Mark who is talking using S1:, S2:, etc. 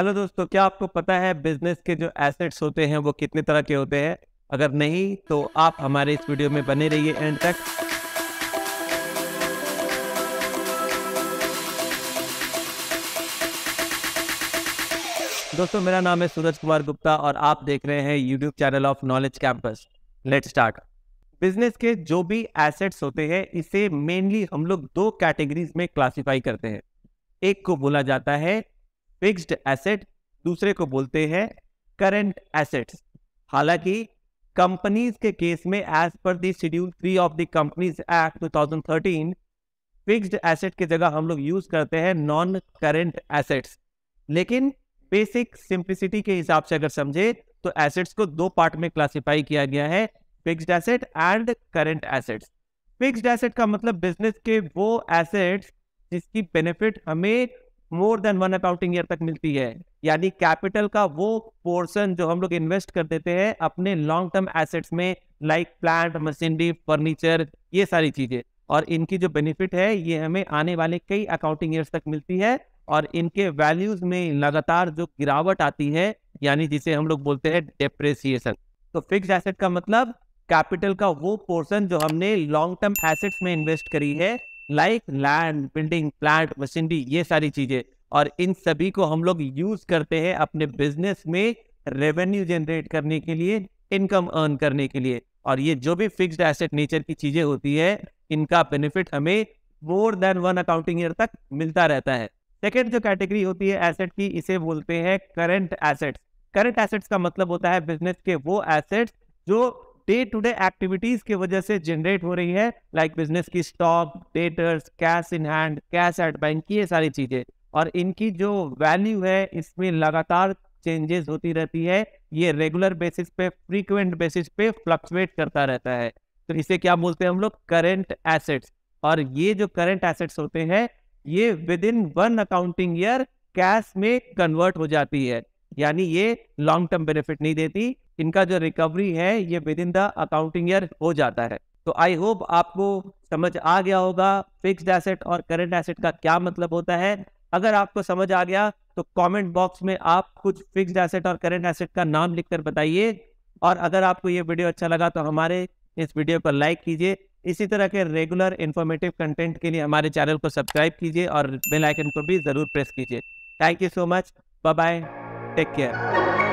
S1: hello दोस्तों क्या आपको पता है बिजनेस के जो एसेट्स होते हैं वो कितने तरह के होते हैं अगर नहीं तो आप हमारे इस वीडियो में बने रहिए एंड तक दोस्तों मेरा नाम है सूरज कुमार गुप्ता और आप देख रहे हैं YouTube channel of knowledge campus let start business के जो भी एसेट्स होते हैं इसे मेनली हम लोग दो कैटेगरीज में क्लासिफाई करते हैं एक को बोला जाता है फिक्स्ड एसेट दूसरे को बोलते हैं करंट एसेट्स हालांकि कंपनीज के केस में as per the schedule three of the companies act 2013 fixed asset की जगह हम लोग यूज करते हैं नॉन करंट एसेट्स लेकिन बेसिक सिंप्लिसिटी के हिसाब से अगर समझे तो एसेट्स को दो पार्ट में क्लासिफाई किया गया है fixed asset and current assets fixed asset का मतलब बिजनेस के वो एसेट्स जिसकी बेनिफिट हमें more than one accounting year तक मिलती है यानी कैपिटल का वो पोर्शन जो हम लोग इन्वेस्ट कर देते हैं अपने लॉन्ग टर्म एसेट्स में लाइक प्लांट मशीनरी फर्नीचर ये सारी चीजें और इनकी जो बेनिफिट है ये हमें आने वाले कई अकाउंटिंग ईयर्स तक मिलती है और इनके वैल्यूज में लगातार जो गिरावट आती है यानी जिसे हम लोग बोलते हैं डेप्रेसिएशन तो फिक्स एसेट का मतलब कैपिटल का वो पोर्शन जो हमने लॉन्ग टर्म एसेट्स में इन्वेस्ट करी है like land building plant machinery ये सारी चीजें और इन सभी को हम लोग यूज करते हैं अपने बिजनेस में रेवेन्यू जनरेट करने के लिए इनकम अर्न करने के लिए और ये जो भी फिक्स्ड एसेट नेचर की चीजें होती है इनका बेनिफिट हमें more than one accounting year तक मिलता रहता है सेकेंड जो कैटेगरी होती है एसेट की इसे बोलते हैं करंट एसेट्स करंट एसेट्स का मतलब होता है बिजनेस के वो एसेट्स जो डे टू डे एक्टिविटीज की वजह से जनरेट हो रही है लाइक बिजनेस की stock debtors cash in hand cash at bank ये सारी चीजें और इनकी जो वैल्यू है इसमें लगातार चेंजेस होती रहती है ये रेगुलर बेसिस पे फ्रीक्वेंट बेसिस पे फ्लक्चुएट करता रहता है तो इसे क्या बोलते हैं हम लोग करेंट एसेट्स और ये जो करेंट एसेट्स होते हैं ये within one accounting year cash में कन्वर्ट हो जाती है यानी ये लॉन्ग टर्म बेनिफिट नहीं देती इनका जो रिकवरी है ये within the accounting year हो जाता है तो आई होप आपको समझ आ गया होगा फिक्स्ड एसेट और करंट एसेट का क्या मतलब होता है अगर आपको समझ आ गया तो कमेंट बॉक्स में आप कुछ फिक्स्ड एसेट और करंट एसेट का नाम लिखकर बताइए और अगर आपको ये वीडियो अच्छा लगा तो हमारे इस वीडियो को लाइक कीजिए इसी तरह के रेगुलर इन्फॉर्मेटिव कंटेंट के लिए हमारे चैनल को सब्सक्राइब कीजिए और बेल आइकन को भी ज़रूर प्रेस कीजिए thank you so much bye bye take care